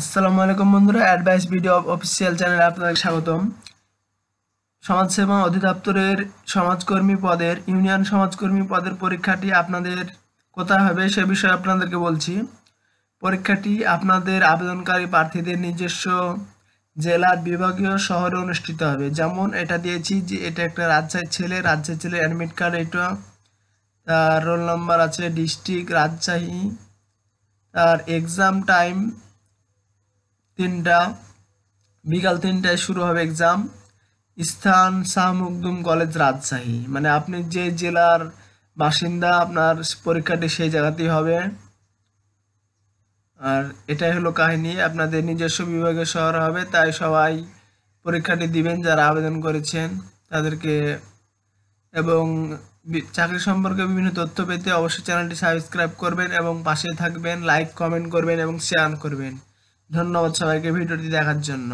আসসালামু আলাইকুম বন্ধুরা অ্যাডভাইস ভিডিও অফিসিয়াল চ্যানেলে আপনাদের স্বাগতম সমাজসেবা অধিদপ্তরের সমাজকর্মী পদের ইউনিয়ন সমাজকর্মী পদের পরীক্ষাটি আপনাদের কোথায় হবে সে বিষয়ে আপনাদেরকে বলছি পরীক্ষাটি আপনাদের আবেদনকারী প্রার্থীদের নিজস্ব জেলার বিভাগীয় শহরে অনুষ্ঠিত হবে যেমন এটা দিয়েছি যে এটা একটা রাজশাহী ছেলে রাজশাহী ছেলে অ্যাডমিট কার্ড এটা তার রোল নম্বর আছে ডিস্ট্রিক্ট রাজশাহী তার এক্সাম টাইম তিনটা বিকাল তিনটায় শুরু হবে এক্সাম স্থান শাহ কলেজ রাজশাহী মানে আপনি যে জেলার বাসিন্দা আপনার পরীক্ষাটি সেই জায়গাতেই হবে আর এটাই হলো কাহিনী আপনাদের নিজস্ব বিভাগে শহর হবে তাই সবাই পরীক্ষাটি দিবেন যারা আবেদন করেছেন তাদেরকে এবং চাকরি সম্পর্কে বিভিন্ন তথ্য পেতে অবশ্যই চ্যানেলটি সাবস্ক্রাইব করবেন এবং পাশে থাকবেন লাইক কমেন্ট করবেন এবং শেয়ার করবেন ধন্যবাদ সবাইকে ভিডিওটি দেখার জন্য